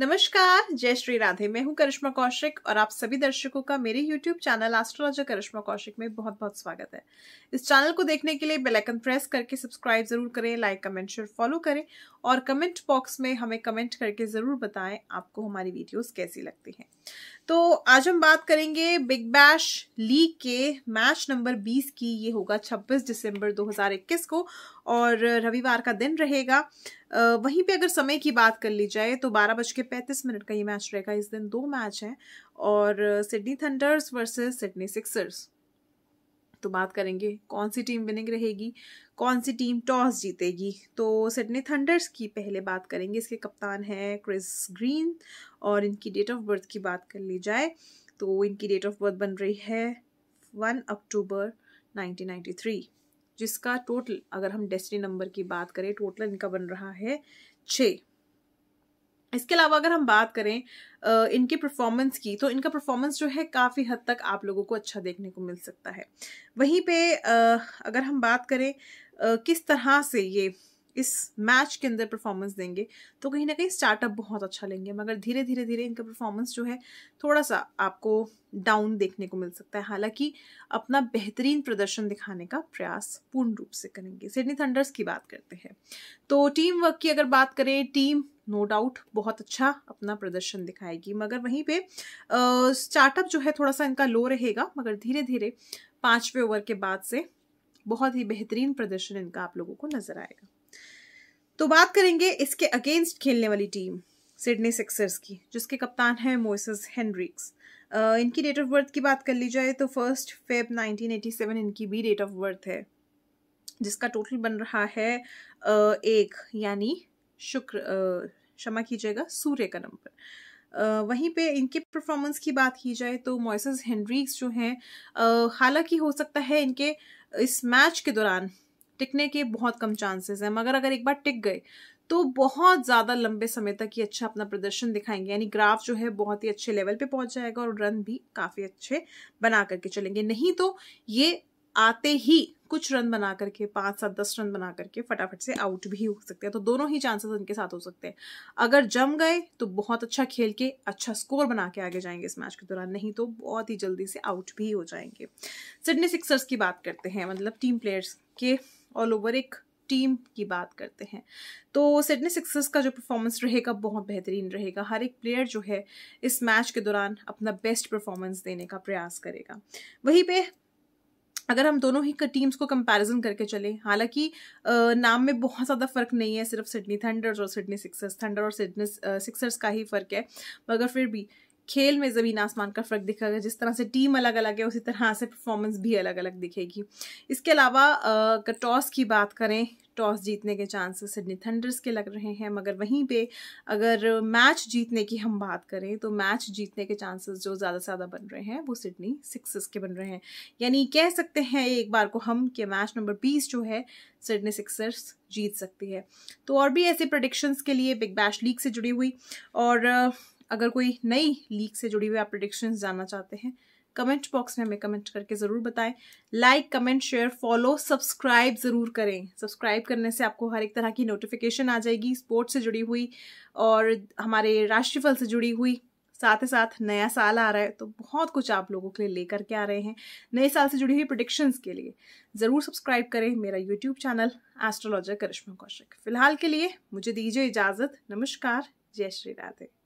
नमस्कार जय श्री राधे मैं हूं करिश्मा कौशिक और आप सभी दर्शकों का मेरे YouTube channel astrologer Karishma Kaushik में बहुत बहुत स्वागत है इस चैनल को देखने के लिए बेल आइकन प्रेस करके सब्सक्राइब जरूर करें लाइक कमेंट शेयर फॉलो करें और कमेंट बॉक्स में हमें कमेंट करके ज़रूर बताएं आपको हमारी वीडियोस कैसी लगती हैं तो आज हम बात करेंगे बिग बैश लीग के मैच नंबर 20 की ये होगा 26 दिसंबर 2021 को और रविवार का दिन रहेगा वहीं पे अगर समय की बात कर ली जाए तो बारह बज के पैंतीस मिनट का ये मैच रहेगा इस दिन दो मैच हैं और Sydney Thunders versus Sydney Sixers तो बात करेंगे कौन सी टीम विनिंग रहेगी कौन सी टीम टॉस जीतेगी तो सिडनी थंडर्स की पहले बात करेंगे इसके कप्तान हैं क्रिस ग्रीन और इनकी डेट ऑफ बर्थ की बात कर ली जाए तो इनकी डेट ऑफ बर्थ बन रही है वन अक्टूबर नाइनटीन जिसका टोटल अगर हम डेस्टिनी नंबर की बात करें टोटल इनका बन रहा है छः इसके अलावा अगर हम बात करें इनकी परफॉर्मेंस की तो इनका परफॉर्मेंस जो है काफ़ी हद तक आप लोगों को अच्छा देखने को मिल सकता है वहीं पे अगर हम बात करें किस तरह से ये इस मैच के अंदर परफॉर्मेंस देंगे तो कहीं ना कहीं स्टार्टअप बहुत अच्छा लेंगे मगर धीरे धीरे धीरे इनका परफॉर्मेंस जो है थोड़ा सा आपको डाउन देखने को मिल सकता है हालांकि अपना बेहतरीन प्रदर्शन दिखाने का प्रयास पूर्ण रूप से करेंगे सिडनी थंडर्स की बात करते हैं तो टीम वर्क की अगर बात करें टीम नो no डाउट बहुत अच्छा अपना प्रदर्शन दिखाएगी मगर वहीं पे स्टार्टअप जो है थोड़ा सा इनका लो रहेगा मगर धीरे धीरे पाँचवें ओवर के बाद से बहुत ही बेहतरीन प्रदर्शन इनका आप लोगों को नजर आएगा तो बात करेंगे इसके अगेंस्ट खेलने वाली टीम सिडनी सिक्सर्स की जिसके कप्तान हैं मोइसेस हेनरिक्स इनकी डेट ऑफ बर्थ की बात कर ली जाए तो फर्स्ट फेब 1987 इनकी भी डेट ऑफ बर्थ है जिसका टोटल बन रहा है एक यानी शुक्र क्षमा कीजिएगा सूर्य का नंबर Uh, वहीं पे इनके परफॉर्मेंस की बात की जाए तो मोइसेस हेनरिक्स जो हैं uh, हालांकि हो सकता है इनके इस मैच के दौरान टिकने के बहुत कम चांसेस हैं मगर अगर एक बार टिक गए तो बहुत ज़्यादा लंबे समय तक ये अच्छा अपना प्रदर्शन दिखाएंगे यानी ग्राफ जो है बहुत ही अच्छे लेवल पे पहुंच जाएगा और रन भी काफ़ी अच्छे बना करके चलेंगे नहीं तो ये आते ही कुछ रन बना करके पाँच सात दस रन बना करके फटाफट से आउट भी हो सकते हैं तो दोनों ही चांसेस उनके साथ हो सकते हैं अगर जम गए तो बहुत अच्छा खेल के अच्छा स्कोर बना के आगे जाएंगे इस मैच के दौरान नहीं तो बहुत ही जल्दी से आउट भी हो जाएंगे सिडनी सिक्सर्स की बात करते हैं मतलब टीम प्लेयर्स के ऑल ओवर एक टीम की बात करते हैं तो सिडनी सिक्सर्स का जो परफॉर्मेंस रहेगा बहुत बेहतरीन रहेगा हर एक प्लेयर जो है इस मैच के दौरान अपना बेस्ट परफॉर्मेंस देने का प्रयास करेगा वहीं पे अगर हम दोनों ही टीम्स को कंपैरिजन करके चलें हालांकि नाम में बहुत ज़्यादा फ़र्क नहीं है सिर्फ सिडनी थंडर्स और सिडनी सिक्सर्स थंडर और सिडनी सिक्सर्स का ही फ़र्क है मगर फिर भी खेल में ज़मीन आसमान का फ़र्क दिखेगा जिस तरह से टीम अलग अलग है उसी तरह से परफॉर्मेंस भी अलग अलग दिखेगी इसके अलावा अगर टॉस की बात करें टॉस जीतने के चांसेस सिडनी थंडर्स के लग रहे हैं मगर वहीं पे अगर मैच जीतने की हम बात करें तो मैच जीतने के चांसेस जो ज़्यादा से ज़्यादा बन रहे हैं वो सिडनी सिक्सर्स के बन रहे हैं यानी कह सकते हैं एक बार को हम कि मैच नंबर बीस जो है सिडनी सिक्सर्स जीत सकती है तो और भी ऐसे प्रडिक्शंस के लिए बिग बैश लीग से जुड़ी हुई और अगर कोई नई लीक से जुड़ी हुई आप प्रडिक्शन जानना चाहते हैं कमेंट बॉक्स में हमें कमेंट करके ज़रूर बताएं like comment share follow subscribe ज़रूर करें सब्सक्राइब करने से आपको हर एक तरह की नोटिफिकेशन आ जाएगी स्पोर्ट्स से जुड़ी हुई और हमारे राष्ट्रफल से जुड़ी हुई साथ ही साथ नया साल आ रहा है तो बहुत कुछ आप लोगों के लिए लेकर के आ रहे हैं नए साल से जुड़ी हुई प्रोडिक्शंस के लिए ज़रूर सब्सक्राइब करें मेरा YouTube channel astrologer Karishma Kaushik फिलहाल के लिए मुझे दीजिए इजाज़त नमस्कार जय श्री राधे